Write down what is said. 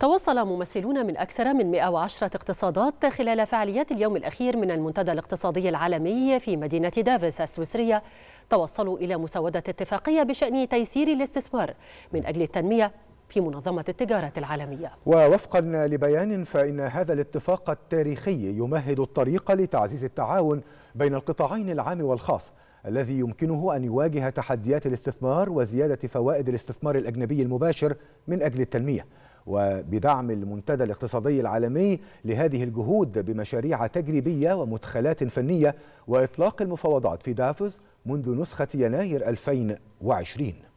توصل ممثلون من أكثر من 110 اقتصادات خلال فعاليات اليوم الأخير من المنتدى الاقتصادي العالمي في مدينة دافوس السويسرية توصلوا إلى مسودة اتفاقية بشأن تيسير الاستثمار من أجل التنمية في منظمة التجارة العالمية ووفقا لبيان فإن هذا الاتفاق التاريخي يمهد الطريق لتعزيز التعاون بين القطاعين العام والخاص الذي يمكنه أن يواجه تحديات الاستثمار وزيادة فوائد الاستثمار الأجنبي المباشر من أجل التنمية وبدعم المنتدى الاقتصادي العالمي لهذه الجهود بمشاريع تجريبية ومدخلات فنية وإطلاق المفاوضات في دافوس منذ نسخة يناير 2020